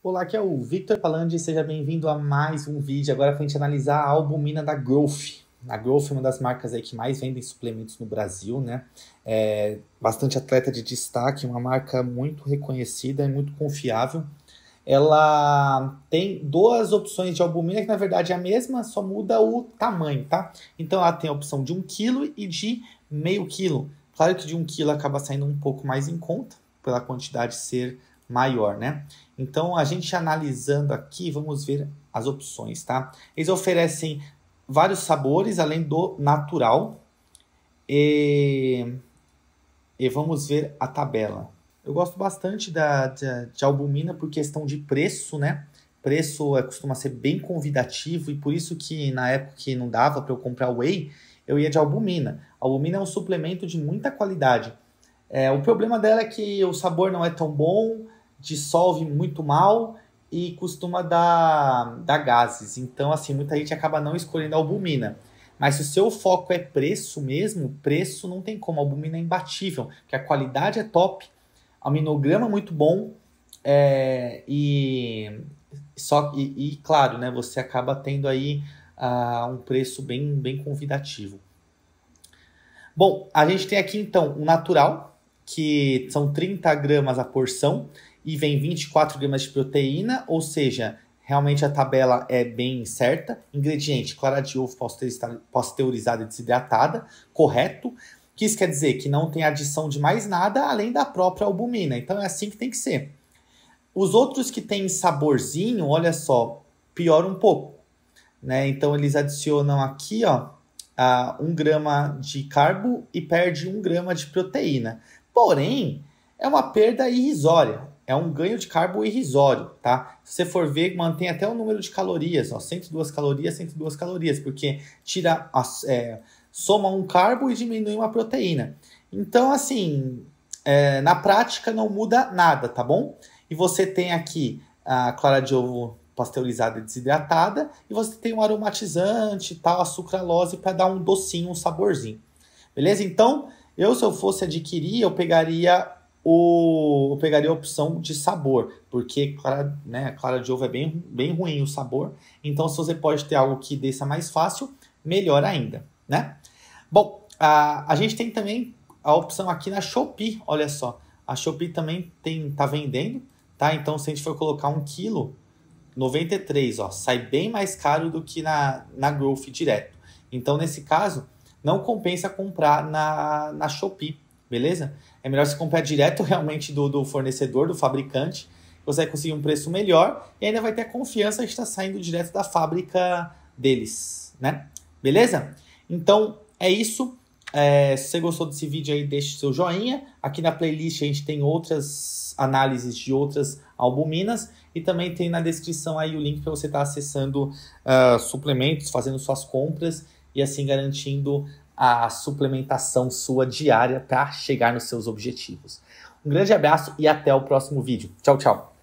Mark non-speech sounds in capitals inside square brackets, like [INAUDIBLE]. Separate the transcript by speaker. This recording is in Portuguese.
Speaker 1: Olá, aqui é o Victor Palandi, seja bem-vindo a mais um vídeo agora para a gente analisar a albumina da Growth. A Growth é uma das marcas aí que mais vendem suplementos no Brasil, né? É bastante atleta de destaque, uma marca muito reconhecida e muito confiável. Ela tem duas opções de albumina, que na verdade é a mesma, só muda o tamanho, tá? Então ela tem a opção de 1 kg e de meio quilo. Claro que de 1 um quilo acaba saindo um pouco mais em conta, pela quantidade ser maior, né? Então, a gente analisando aqui, vamos ver as opções, tá? Eles oferecem vários sabores, além do natural. E, e vamos ver a tabela. Eu gosto bastante da, de, de albumina por questão de preço, né? Preço é, costuma ser bem convidativo e por isso que na época que não dava para eu comprar whey, eu ia de albumina. albumina é um suplemento de muita qualidade. É, o problema dela é que o sabor não é tão bom, dissolve muito mal e costuma dar, dar gases. Então, assim, muita gente acaba não escolhendo a albumina. Mas se o seu foco é preço mesmo, preço não tem como. A albumina é imbatível, porque a qualidade é top, a minograma é muito bom é, e só e, e claro, né? Você acaba tendo aí a um preço bem, bem convidativo. Bom, a gente tem aqui então o natural, que são 30 gramas a porção e vem 24 gramas de proteína, ou seja, realmente a tabela é bem certa. Ingrediente: clara de ovo pasteurizada e desidratada, correto. que isso quer dizer? Que não tem adição de mais nada além da própria albumina. Então é assim que tem que ser. Os outros que têm saborzinho, olha só, pior um pouco. Né? Então eles adicionam aqui ó, a 1 grama de carbo e perde 1 grama de proteína. Porém, é uma perda irrisória, é um ganho de carbo irrisório, tá? Se você for ver, mantém até o número de calorias, ó, 102 calorias, 102 calorias, porque tira, é, soma um carbo e diminui uma proteína. Então, assim, é, na prática não muda nada, tá bom? E você tem aqui a clara de ovo pasteurizada e desidratada, e você tem um aromatizante, tal, a para dar um docinho, um saborzinho. Beleza? Então, eu se eu fosse adquirir, eu pegaria o eu pegaria a opção de sabor, porque clara, né, clara de ovo é bem, bem ruim o sabor. Então, se você pode ter algo que desça mais fácil, melhor ainda, né? Bom, a, a gente tem também a opção aqui na Shopee, olha só. A Shopee também tem tá vendendo, tá? Então, se a gente for colocar um quilo 93, ó, sai bem mais caro do que na, na Growth direto. Então, nesse caso, não compensa comprar na, na Shopee, beleza? É melhor você comprar direto [LAUGHS] realmente do, do fornecedor, do fabricante, você vai conseguir um preço melhor e ainda vai ter a confiança de estar saindo direto da fábrica deles, né? Beleza? Então, é isso. É, se você gostou desse vídeo aí, deixe seu joinha. Aqui na playlist a gente tem outras análises de outras albuminas e também tem na descrição aí o link para você estar tá acessando uh, suplementos, fazendo suas compras e assim garantindo a suplementação sua diária para chegar nos seus objetivos. Um grande abraço e até o próximo vídeo. Tchau, tchau.